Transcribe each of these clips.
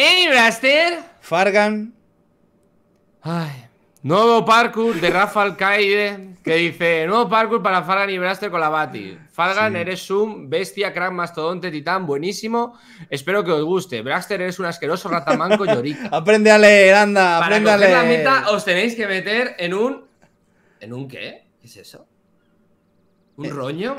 ¡Hey, Braster, Fargan. Ay. Nuevo parkour de Rafa Alcaide que dice: Nuevo parkour para Fargan y Braster con la Bati. Fargan, eres un bestia, crack, mastodonte, titán, buenísimo. Espero que os guste. Braster, eres un asqueroso ratamanco llorita. aprende a leer, anda, aprende a leer. la mitad, os tenéis que meter en un. ¿En un qué? ¿Qué es eso? ¿Un eh, roño?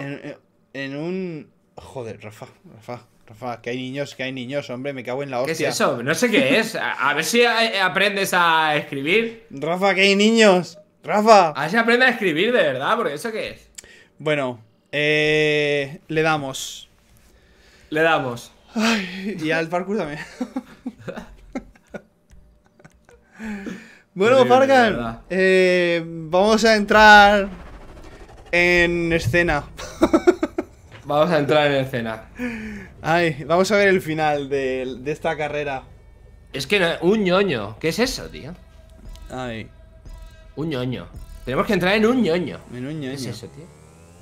en un. Joder, Rafa, Rafa. Rafa, que hay niños, que hay niños, hombre, me cago en la hostia. ¿Qué es eso? No sé qué es. A, ver si eh, aprendes a escribir. Rafa, que hay niños. Rafa. A ver si aprende a escribir de verdad, porque eso qué es. Bueno, eh, le damos. Le damos. y al parkour también. bueno, Fargan, eh, vamos a entrar en escena. Vamos a entrar en escena. Ay, vamos a ver el final de, esta carrera. Es que no, un ñoño. ¿Qué es eso, tío? Ay. Un ñoño. Tenemos que entrar en un ñoño. En un ñoño. es eso, tío?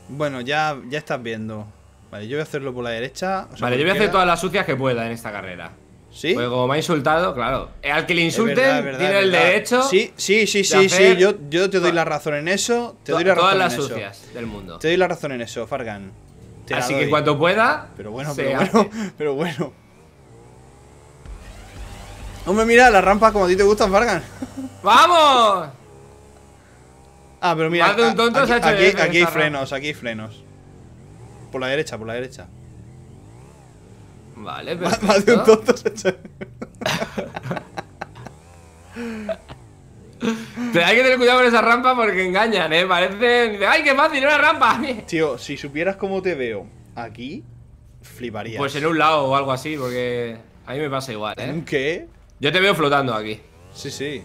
Bueno, ya, ya estás viendo. Vale, yo voy a hacerlo por la derecha. vale, yo voy a hacer todas las sucias que pueda en esta carrera. ¿Sí? Porque como me ha insultado, claro. Eh, al que le insulte tiene el derecho. Sí, sí, sí, sí, sí. Yo, te doy la razón en eso. Te doy la razón todas las sucias del mundo. Te doy la razón en eso, Fargan. Así que cuando pueda. Pero bueno, pero bueno, pero bueno. Hombre, mira las rampas como a ti te gustan, Vargas. ¡Vamos! Ah, pero mira. aquí, hay frenos, aquí hay frenos. Por la derecha, por la derecha. Vale, pero. Más, de un tonto se ha hecho. Hay que tener cuidado con esa rampa porque engañan, ¿eh? Parecen. ¡Ay, qué fácil! ¡Una rampa! Tío, si supieras cómo te veo aquí, fliparías. Pues en un lado o algo así, porque a mí me pasa igual, ¿eh? ¿En qué? Yo te veo flotando aquí. Sí, sí.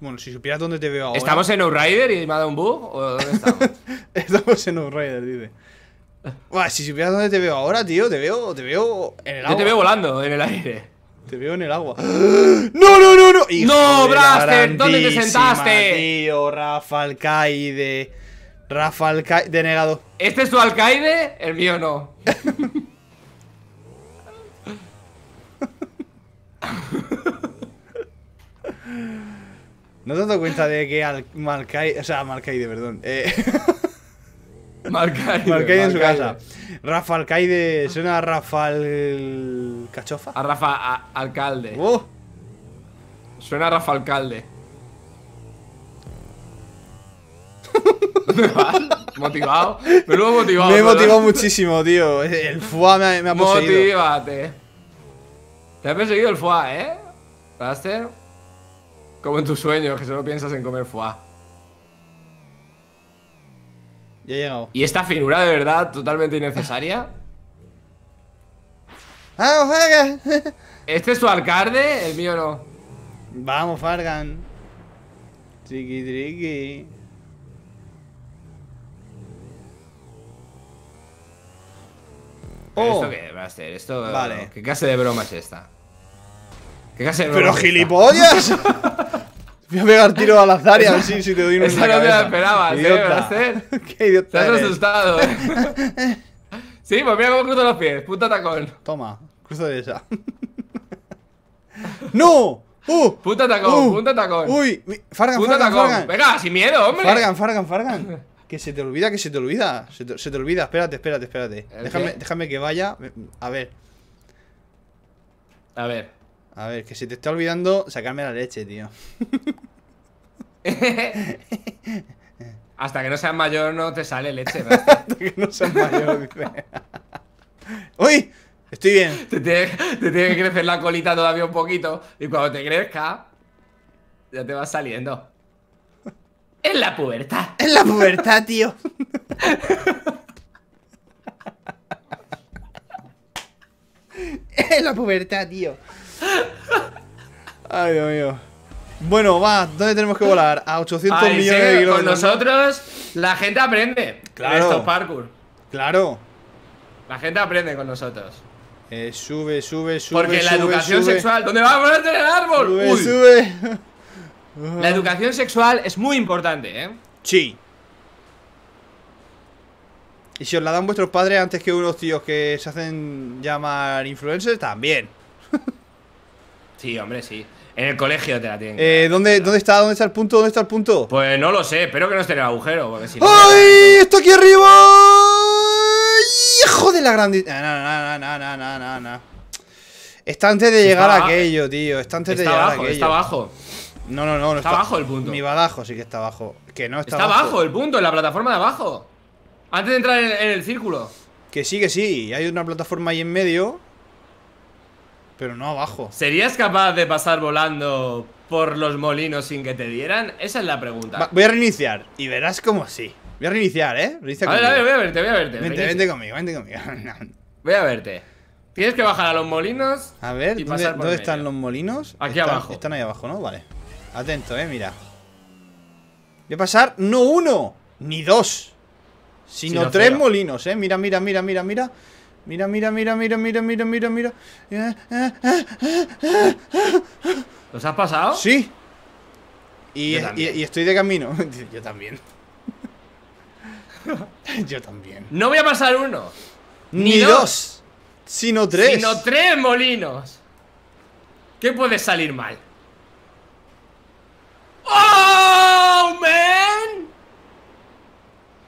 Bueno, si supieras dónde te veo ahora. ¿Estamos en Outrider y me ha dado un bug? ¿O dónde estamos? estamos en Outrider, dice. si supieras dónde te veo ahora, tío, te veo, te veo en el Yo te veo volando en el aire. Te veo en el agua. ¡No, no, no, no! ¡No, Braster! ¿Dónde te sentaste? Tío, Rafa Alcaide. Rafa Alcaide. Denegado. ¿Este es tu alcaide? El mío no. ¿No te has dado cuenta de que al Malcaide, o sea, Malcaide, perdón, eh, Marcaide. en su casa. Rafa Alcaide. ¿Suena a Rafael Cachofa? A Rafa Alcalde. Oh. Suena Rafa Alcalde. motivado. Me lo he motivado. Me he motivado muchísimo, tío. El FUA me ha, me ha Motívate. Te ha perseguido el FUA, ¿eh? ¿Raster? Como en tus sueños, que solo piensas en comer fuá. Y esta figura de verdad totalmente innecesaria. ¡Vamos, ¡Ah, Fargan! ¿Este es su alcalde? El mío no. Vamos, Fargan. Triqui, triqui. ¿Esto oh. qué va a ser? Esto, ¿Qué clase de broma es esta? ¿Qué clase de broma ¡Pero gilipollas! Voy a pegar tiro al azar y a si, te doy una Esa no te la esperabas, ¿eh? idiota. ¿eh? Qué idiota Estás eres. asustado. ¿eh? sí, pues mira cómo cruzo los pies. punta tacón. Toma, cruzo de esa. ¡No! ¡Uh! Punta tacón! Uh, ¡Puta tacón! ¡Uy! ¡Fargan, fargan, tacón. fargan! ¡Venga, sin miedo, hombre! ¡Fargan, fargan, fargan! Que se te olvida, que se te olvida. Se te, se te olvida, espérate, espérate, espérate. Déjame, déjame que vaya. A ver. A ver. A ver, que si te está olvidando sacarme la leche, tío. Hasta que no seas mayor no te sale leche, Hasta que no seas mayor, ¡Uy! Estoy bien. Te tiene, que crecer la colita todavía un poquito. Y cuando te crezca, ya te va saliendo. En la pubertad. En la pubertad, tío. en la pubertad, tío. Dios mío. Bueno, va, ¿dónde tenemos que volar? A 800 millones de kilómetros. Con nosotros la gente aprende. Claro. parkour. Claro. La gente aprende con nosotros. Eh, sube, sube, sube. Porque la educación sexual. ¿Dónde vas a ponerte el árbol? sube. la educación sexual es muy importante, ¿eh? Sí. Y si os la dan vuestros padres antes que unos tíos que se hacen llamar influencers, también. sí, hombre, sí. En el colegio te la tienen. Eh, ¿dónde, ¿dónde, está? ¿Dónde está el punto? ¿Dónde está el punto? Pues no lo sé, espero que no esté en el agujero. Porque si ¡Ay! ¡Está aquí arriba! ¡Hijo de la grandísima! No, no, no, no, no, no, no Está antes de llegar a aquello, tío. Está antes de llegar abajo, a aquello. Está abajo. No, no, no, no. Está, abajo el punto. Mi badajo sí que está abajo. Que no está, está abajo. el punto, en la plataforma de abajo. Antes de entrar en, en el círculo. Que sí, que sí. Hay una plataforma ahí en medio pero no abajo. ¿Serías capaz de pasar volando por los molinos sin que te dieran? Esa es la pregunta. voy a reiniciar y verás como sí. Voy a reiniciar, ¿eh? a ver, a ver, voy a verte, voy a verte. Vente, vente conmigo, vente conmigo. voy a verte. Tienes que bajar a los molinos. A ver, ¿dónde, están los molinos? Aquí abajo. Están ahí abajo, ¿no? Vale. Atento, eh, mira. Voy a pasar no uno, ni dos, sino, tres molinos, eh. Mira, mira, mira, mira, mira. Mira, mira, mira, mira, mira, mira, mira, mira. Eh, eh, eh, ¿Los has pasado? Sí. Y, estoy de camino. Yo también. Yo también. No voy a pasar uno. Ni, dos, Sino tres. Sino tres molinos. ¿Qué puede salir mal? ¡Oh, man!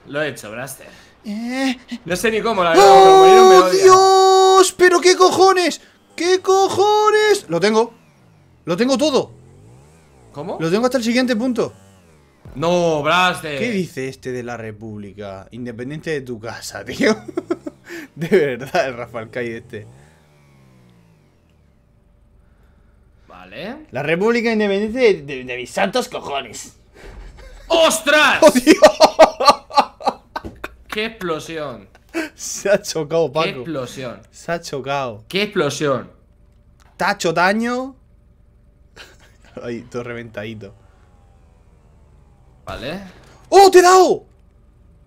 Lo he hecho, Braster. Eh. No sé ni cómo, la verdad. ¡Oh, Dios! ¿Pero qué cojones? ¿Qué cojones? Lo tengo. Lo tengo todo. ¿Cómo? Lo tengo hasta el siguiente punto. No, Blaster. ¿Qué dice este de la República? Independiente de tu casa, tío. de verdad, el Rafael Cay este. Vale. La República Independiente de, mis santos cojones. ¡Ostras! ¡Oh, Dios! ¡Qué explosión! Se ha chocado, Paco. ¡Qué explosión! Se ha chocado. ¡Qué explosión! Tacho daño. Ay, todo reventadito. Vale. ¡Oh, te he dado!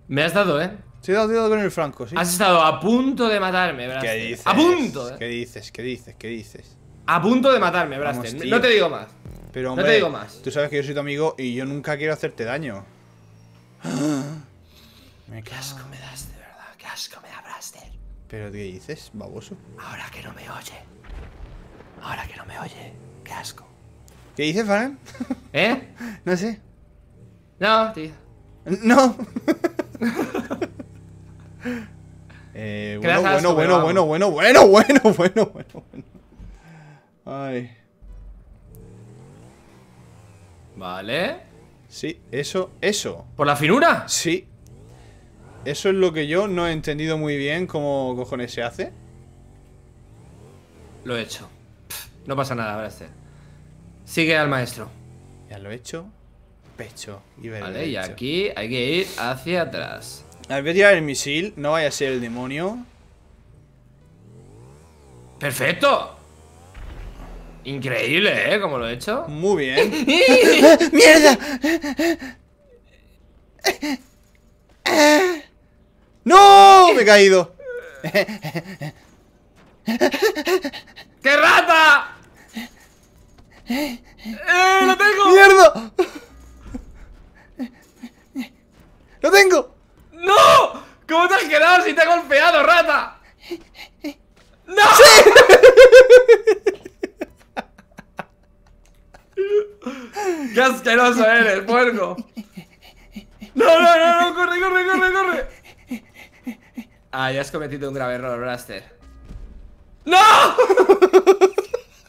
Me has dado, ¿eh? Te he dado, te con el franco, sí. Has estado a punto de matarme, Brasten. ¿Qué dices? ¡A punto! ¿eh? ¿Qué dices? ¿Qué dices? ¿Qué dices? A punto de matarme, Braster. no te digo más. Pero, no te digo más. Tú sabes que yo soy tu amigo y yo nunca quiero hacerte daño. Me qué asco me das, de verdad. Qué asco me da Braster. ¿Pero qué dices, baboso? Ahora que no me oye. Ahora que no me oye. Qué asco. ¿Qué dices, Fran? ¿Eh? No sé. No, tío. No. eh, bueno, bueno, bueno, bueno, bueno, bueno, bueno, bueno, bueno, bueno. Ay. Vale. Sí, eso, eso. ¿Por la finura? Sí. Eso es lo que yo no he entendido muy bien cómo cojones se hace. Lo he hecho. no pasa nada, parece Sigue al maestro. Ya lo he hecho. Pecho. Y vale, y aquí hay que ir hacia atrás. Al ver, el misil. No vaya a ser el demonio. ¡Perfecto! Increíble, ¿eh? Como lo he hecho. Muy bien. ¡Mierda! ¡No! Me he caído. ¡Qué rata! ¡Eh! ¡Lo tengo! ¡Mierda! ¡Lo tengo! ¡No! ¿Cómo te has quedado si te ha golpeado, rata? ¡No! ¡Sí! ¡Qué asqueroso eres, puerco! ¡No, no, no! no! ¡Corre, corre, corre, corre! Ah, ya has cometido un grave error, Blaster. ¡No!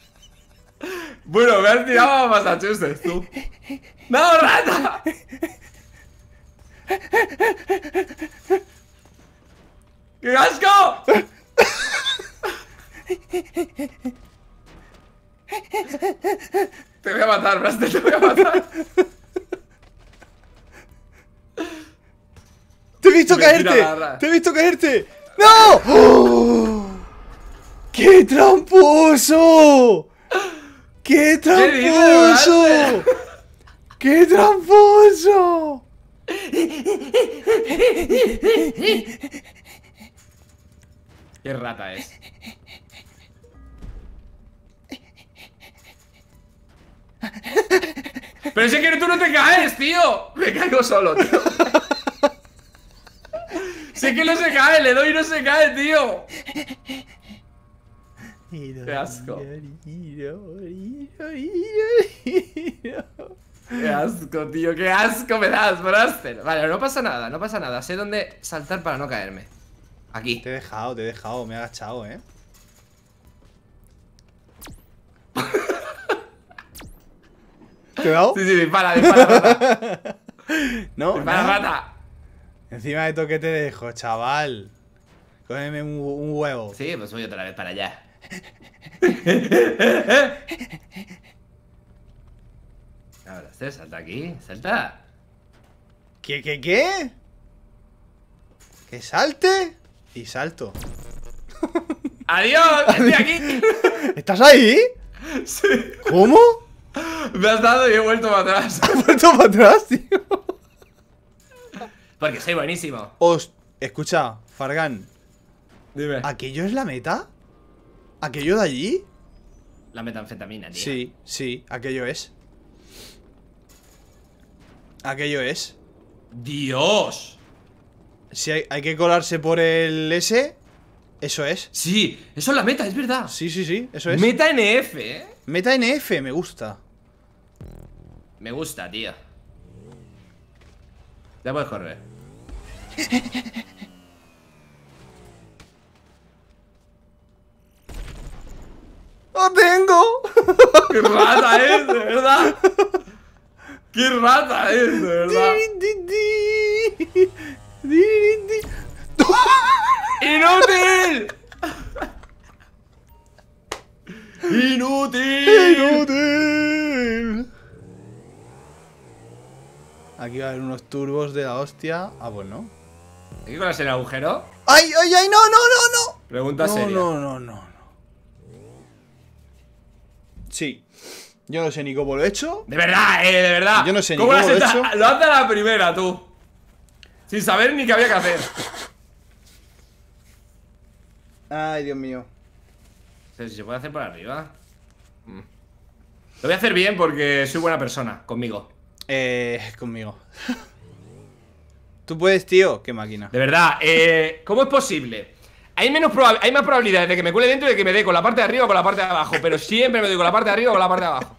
bueno, me has tirado a Massachusetts, tú. ¡No, rata! ¡Qué asco! te voy a matar, Blaster, te voy a matar. ¡Te he visto caerte! ¡Te he visto caerte! ¡No! ¡Oh! ¡Qué tramposo! ¡Qué tramposo! ¡Qué tramposo! ¡Qué rata es! Pero si es que tú no te caes, tío. Me caigo solo, tío. ¡Es que no se cae, le doy y no se cae, tío. Qué asco. Qué asco, tío, qué asco me das, Braster. Vale, no pasa nada, no pasa nada. Sé dónde saltar para no caerme. Aquí. Te he dejado, te he dejado, me he agachado, eh. ¿Qué he Sí, sí, dispara, dispara, ¿No? Dispara, rata. Encima de toque te dejo, chaval. Cógeme un, huevo. Sí, pues voy otra vez para allá. Ahora, este, salta aquí, salta. ¿Qué, qué, qué? ¿Que salte? Y salto. ¡Adiós! ¡Estoy aquí! ¿Estás ahí? Sí. ¿Cómo? Me has dado y he vuelto para atrás. He vuelto para atrás, tío? Porque soy buenísimo. Os, escucha, Fargan. Dime. ¿Aquello es la meta? ¿Aquello de allí? La metanfetamina, tío. Sí, sí, aquello es. Aquello es. ¡Dios! Si hay, hay, que colarse por el S, eso es. Sí, eso es la meta, es verdad. Sí, sí, sí, eso es. Meta NF, ¿eh? Meta NF, me gusta. Me gusta, tío voy a correr. ¡Lo tengo! ¡Qué rata es, de verdad! ¡Qué rata es, de verdad! ¡Inútil! ¡Inútil! ¡Inútil! Aquí va a haber unos turbos de la hostia. Ah, bueno. Pues ¿Aquí con el agujero? ¡Ay, ay, ay! ¡No, no, no, no! Pregunta no, seria. No, no, no, no. Sí. Yo no sé ni cómo lo he hecho. De verdad, eh, de verdad. Yo no sé ni cómo lo he hecho. Lo hace la primera, tú. Sin saber ni qué había que hacer. Ay, Dios mío. Si se puede hacer para arriba. Mm. Lo voy a hacer bien porque soy buena persona conmigo. Eh, conmigo. Tú puedes, tío. Qué máquina. De verdad, eh, ¿cómo es posible? Hay, menos hay más probabilidades de que me cule dentro y de que me dé con la parte de arriba o con la parte de abajo. Pero siempre me doy con la parte de arriba o con la parte de abajo.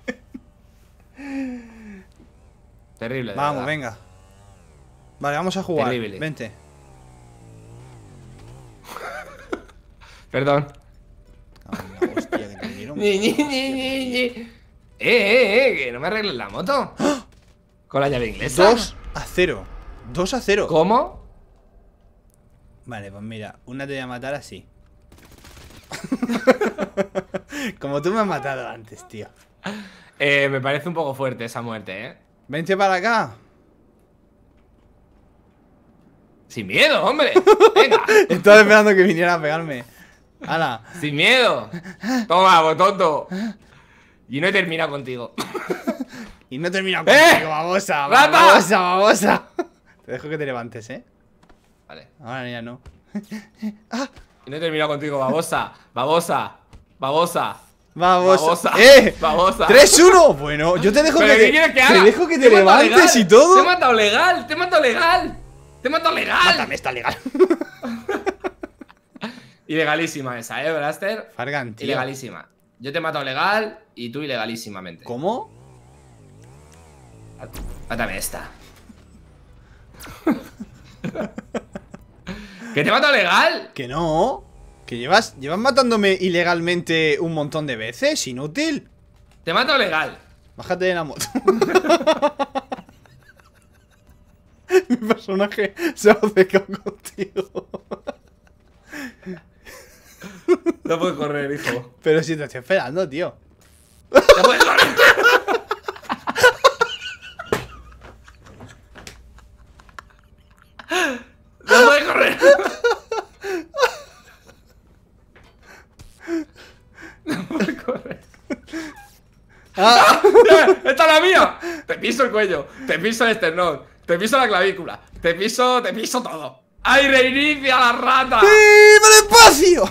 Terrible. vamos, venga. Vale, vamos a jugar. Terrible. Vente. Perdón. que eh, eh, eh, que no me arregles la moto. Con la llave inglesa. 2 a 0. 2 a 0. ¿Cómo? Vale, pues mira, una te voy a matar así. Como tú me has matado antes, tío. Eh, me parece un poco fuerte esa muerte, ¿eh? Vente para acá. Sin miedo, hombre. Venga. Estaba esperando que viniera a pegarme. ¡Hala! ¡Sin miedo! Toma, tonto. Y no he terminado contigo. Y no terminado ¡Eh! contigo, babosa, babosa, babosa. Te dejo que te levantes, ¿eh? Vale. Ahora ya no. Ah. Y no he terminado contigo, babosa, babosa, babosa. Babosa. ¡Eh! Babosa. 3-1. Bueno, yo te dejo que, te, te, dejo que te, te levantes y todo. Te he matado legal, te he matado legal. Te he matado legal. Mátame, está legal. ilegalísima esa, ¿eh, Blaster? Fargan, tío. Ilegalísima. Yo te he matado legal y tú ilegalísimamente. ¿Cómo? Mátame esta. ¿Que te mato legal? Que no. Que llevas, llevas matándome ilegalmente un montón de veces, inútil. Te mato legal. Bájate de la moto. Mi personaje se ha acercado contigo. No puedes correr, hijo. Pero si te estoy esperando, tío. ¡No puedes correr! Te piso el cuello, te piso el esternón, te piso la clavícula, te piso, te piso todo. ¡Ay, reinicia la rata! ¡Sí, espacio!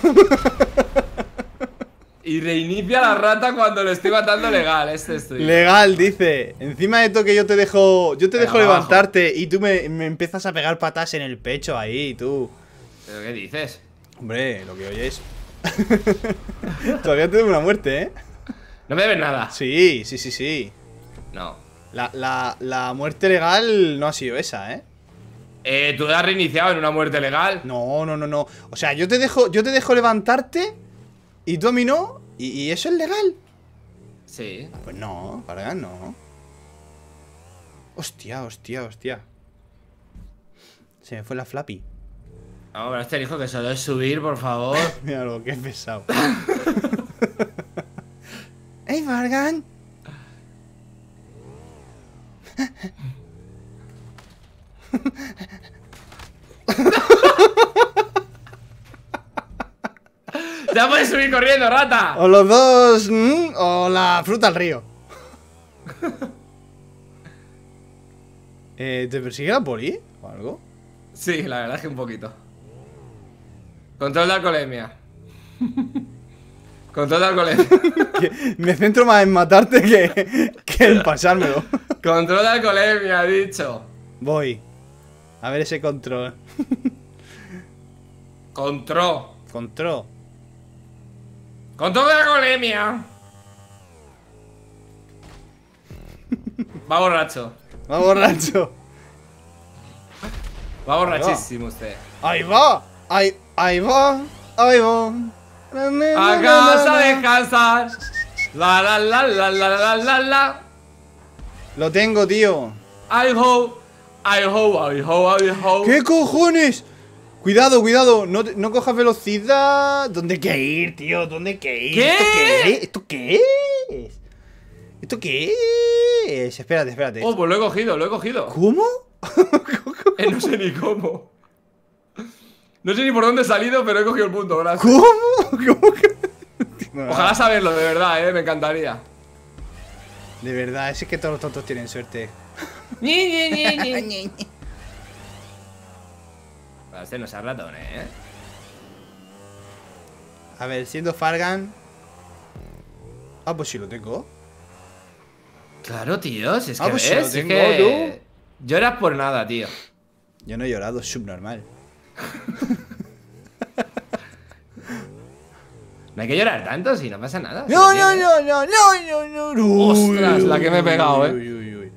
Y reinicia la rata cuando lo estoy matando legal, este estoy Legal, dice. Encima de esto que yo te dejo. Yo te dejo levantarte y tú me, empiezas a pegar patas en el pecho ahí, tú. ¿Pero qué dices? Hombre, lo que oyes. Todavía te una muerte, ¿eh? No me debes nada. Sí, sí, sí, sí. No. La, muerte legal no ha sido esa, ¿eh? Eh, ¿Tú te has reiniciado en una muerte legal? No, no, no, no. O sea, yo te dejo, yo te dejo levantarte y tú a no. ¿Y, eso es legal? Sí. pues no, para no. Hostia, hostia, hostia. Se me fue la flappy. Ahora pero este dijo que solo es subir, por favor. Mira lo que pesado. ¡Ey, Vargan! ¡Ya puedes subir corriendo, rata! O los dos... Mm, o la fruta al río. eh, ¿Te persigue la poli o algo? Sí, la verdad es que un poquito. Control de alcoholemia. Control de alcoholemia. Me centro más en matarte que en pasármelo. Control de alcoholemia, ha dicho. Voy. A ver ese control. Control. Control. Control de alcoholemia. Va borracho. Va borracho. Va borrachísimo usted. Ahí va. Ahí, ahí va. Ahí va. A descansar. La la la la la la la la. Lo tengo, tío. I hope, I hope, I hope, I hope. ¿Qué cojones? Cuidado, cuidado, no, no cojas velocidad. ¿Dónde hay que ir, tío? ¿Dónde hay que ir? ¿Qué? ¿Esto qué es? ¿Esto qué es? ¿Esto qué es? Espérate, espérate. Oh, pues lo he cogido, lo he cogido. ¿Cómo? Eh, no sé ni cómo. No sé ni por dónde he salido, pero he cogido el punto, gracias. ¿Cómo? ¿Cómo que? Ojalá saberlo, de verdad, eh, me encantaría. De verdad, es que todos los tontos tienen suerte. Para hacer no ratones, ¿eh? A ver, siendo Fargan... Ah, pues sí lo tengo. Claro, tío, si es ah, que pues es Lloras por nada, tío. Yo no he llorado, es subnormal. No hay que llorar tanto si no pasa nada. No, no, no, no, no, no, no, Ostras, la que me he pegado, eh.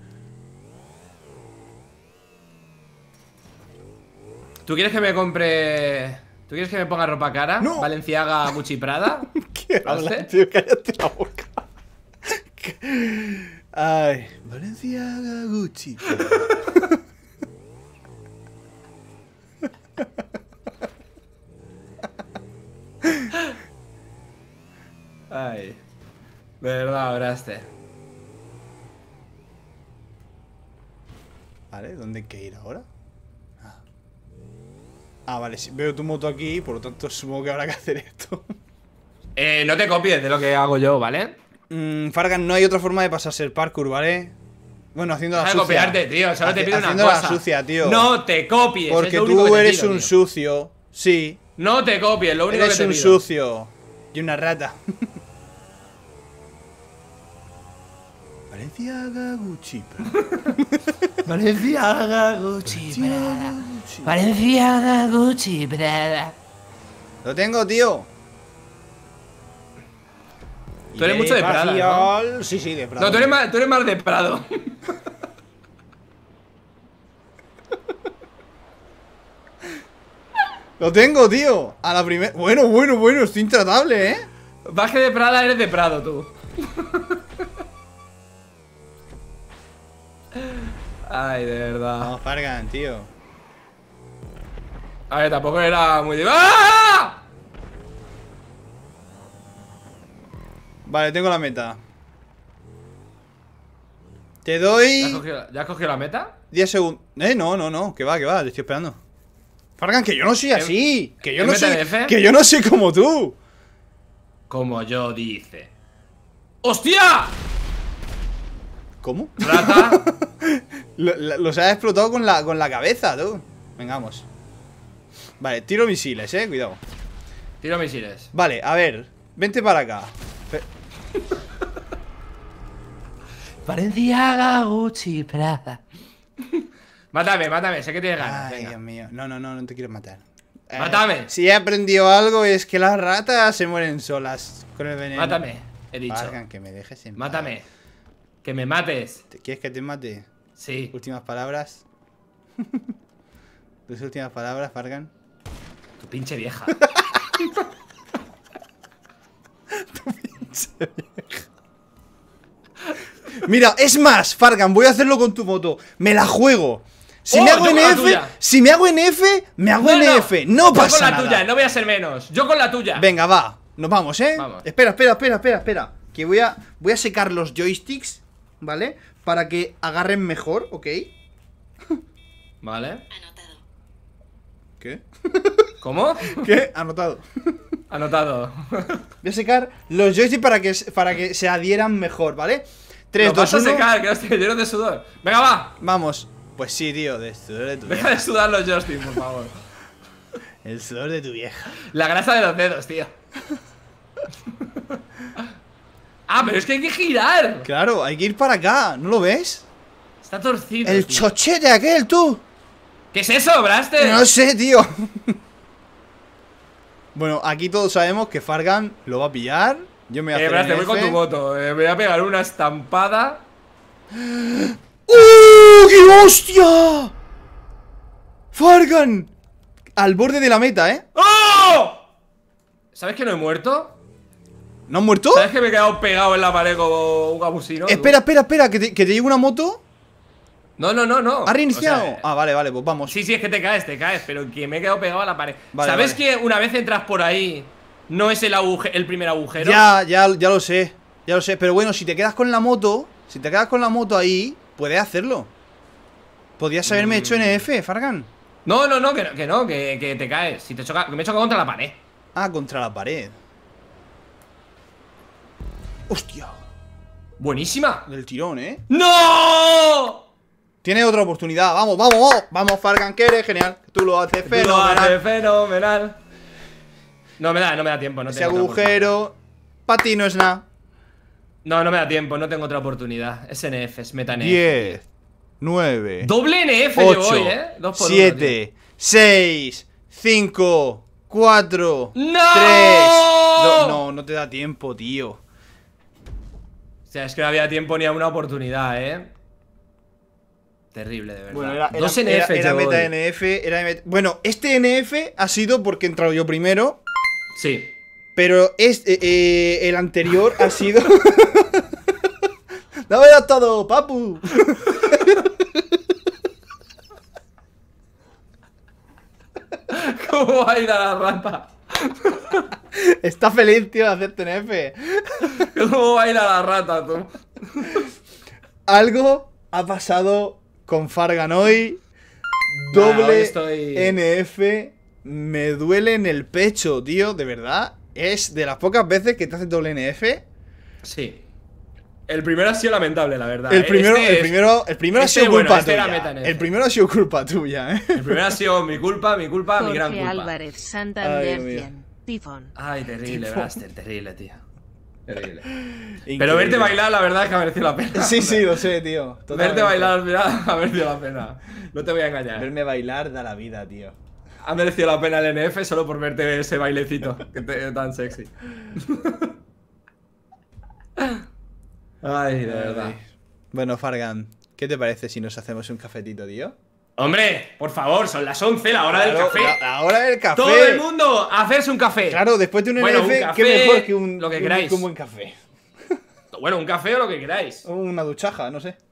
¿Tú quieres que me compre. ¿Tú quieres que me ponga ropa cara? No. Valenciaga, Gucci Prada. ¿Qué hablas, tío? Cállate la boca. Ay. Valenciaga, Gucci. Ay. verdad, abraste. Vale, ¿dónde hay que ir ahora? Ah, ah vale, veo tu moto aquí, por lo tanto supongo que habrá que hacer esto. Eh, no te copies de lo que hago yo, ¿vale? Mmm, Fargan, no hay otra forma de pasarse el parkour, ¿vale? Bueno, haciendo la sucia. copiarte, tío. te pido la sucia, tío. No te copies. Porque tú eres un sucio. Sí. No te copies, lo único que te pido. Eres un sucio. Y una rata. Valenciaga Gucci Valenciaga Gucci Prada. Valenciaga Gucci Prada. Lo tengo, tío. Tú eres mucho de Prada, Sí, sí, de Prado. No, tú eres más, tú eres más de Prado. Lo tengo, tío. A la primera. Bueno, bueno, bueno, estoy intratable, eh. Baje de Prada, eres de Prado, tú. Ay, de verdad. No, Fargan, tío. A ver, tampoco era muy... ¡Ah! Vale, tengo la meta. Te doy... ¿Ya has cogido, la meta? 10 segundos. Eh, no, no, no. Que va, que va. Te estoy esperando. Fargan, que yo no soy así. Que yo no soy... Que yo no soy como tú. Como yo dice. ¡Hostia! ¿Cómo? Rata. los ha explotado con la, con la cabeza, tú. Vengamos. Vale, tiro misiles, eh. Cuidado. Tiro misiles. Vale, a ver. Vente para acá. Parecía Gucci Plaza Mátame, mátame, sé que tienes ganas. Ay, Dios mío. No, no, no, no te quiero matar. Eh, ¡Mátame! Si he aprendido algo es que las ratas se mueren solas con el veneno. ¡Mátame! He dicho. me dejes ¡Mátame! ¡Que me mates! ¿Te ¿Quieres que te mate? Sí. Últimas palabras. Tus últimas palabras, Fargan. Tu pinche vieja. tu pinche vieja. Mira, es más, Fargan, voy a hacerlo con tu moto. Me la juego. Si oh, me hago NF, si me hago NF, me hago no, NF. No, pasa nada. Yo con la tuya, no voy a ser menos. Yo con la tuya. Venga, va. Nos vamos, ¿eh? Espera, espera, espera, espera, espera. Que voy a, voy a secar los joysticks, ¿vale? para que agarren mejor, ¿ok? Vale. Anotado. ¿Qué? ¿Cómo? ¿Qué? Anotado. Anotado. Voy a secar los joysticks para que, para que se adhieran mejor, ¿vale? 3, dos, 2, vas a secar, que estoy de sudor. Venga, va. Vamos. Pues sí, tío, de sudor de tu Deja de sudar los joysticks, por favor. El sudor de tu vieja. La grasa de los dedos, tío. Ah, pero es que hay que girar. Claro, hay que ir para acá. ¿No lo ves? Está torcido. El chochete aquel, tú. ¿Qué es eso, Braster? No sé, tío. bueno, aquí todos sabemos que Fargan lo va a pillar. Yo me voy a eh, voy con tu moto, eh, me voy a pegar una estampada. ¡Uh! ¡Qué hostia! ¡Fargan! Al borde de la meta, ¿eh? ¡Oh! ¿Sabes que no he muerto? ¿No han muerto? ¿Sabes que me he quedado pegado en la pared como un gabusino? Espera, espera, espera, que te, que llegue una moto. No, no, no, no. ¿Ha reiniciado? ah, vale, vale, pues vamos. Sí, sí, es que te caes, te caes, pero que me he quedado pegado a la pared. ¿Sabes que una vez entras por ahí, no es el, el primer agujero? Ya, ya, ya lo sé. Ya lo sé. Pero bueno, si te quedas con la moto, si te quedas con la moto ahí, puedes hacerlo. Podrías haberme hecho mm. NF, Fargan. No, no, no, que, no, que, no, que, te caes. Si te choca, que me choca contra la pared. Ah, contra la pared. ¡Hostia! Buenísima. Del tirón, ¿eh? ¡No! Tiene otra oportunidad. Vamos, vamos, vamos. Vamos, Fargan, que eres genial. Tú lo haces fenomenal. Lo No me da, no me da tiempo. No Ese agujero. Para ti no es nada. No, no me da tiempo. No tengo otra oportunidad. Es NF, es meta NF. 10, 9, Doble NF yo voy, ¿eh? 7, 6, 5, 4, 3. no, no te da tiempo, tío. O sea, es que no había tiempo ni a una oportunidad, ¿eh? Terrible, de verdad. Bueno, era, NF era, era meta NF, era Bueno, este NF ha sido porque he entrado yo primero. Sí. Pero este, eh, eh el anterior ha sido. ¡No me he todo, papu! ¿Cómo ido la rampa? Está feliz, tío, de hacerte va a ¿Cómo a la rata, tú? Algo ha pasado con Fargan hoy. Doble NF. Me duele en el pecho, tío, de verdad. Es de las pocas veces que te hace doble NF. Sí. El primero ha sido lamentable, la verdad. El ¿eh? primero, este el primero, el primero ha este sido culpa este tuya. El primero ha sido culpa tuya, ¿eh? El primero ha sido mi culpa, mi culpa, mi gran culpa. Álvarez, Santa Ay, Tifón. Ay, terrible, Tifón. terrible, tío. Terrible. Pero verte bailar, la verdad es que ha merecido la pena. Sí, sí, lo sé, tío. Verte bailar, mira, ha merecido la pena. No te voy a engañar. Verme bailar da la vida, tío. Ha merecido la pena el NF solo por verte ese bailecito que te, tan sexy. Ay, de verdad. Bueno, Fargan, ¿qué te parece si nos hacemos un cafetito, tío? Hombre, por favor, son las 11, la hora del café. La, hora del café. Todo el mundo a hacerse un café. Claro, después de un qué mejor que un, un buen café. bueno, un café o lo que queráis. O una duchaja, no sé.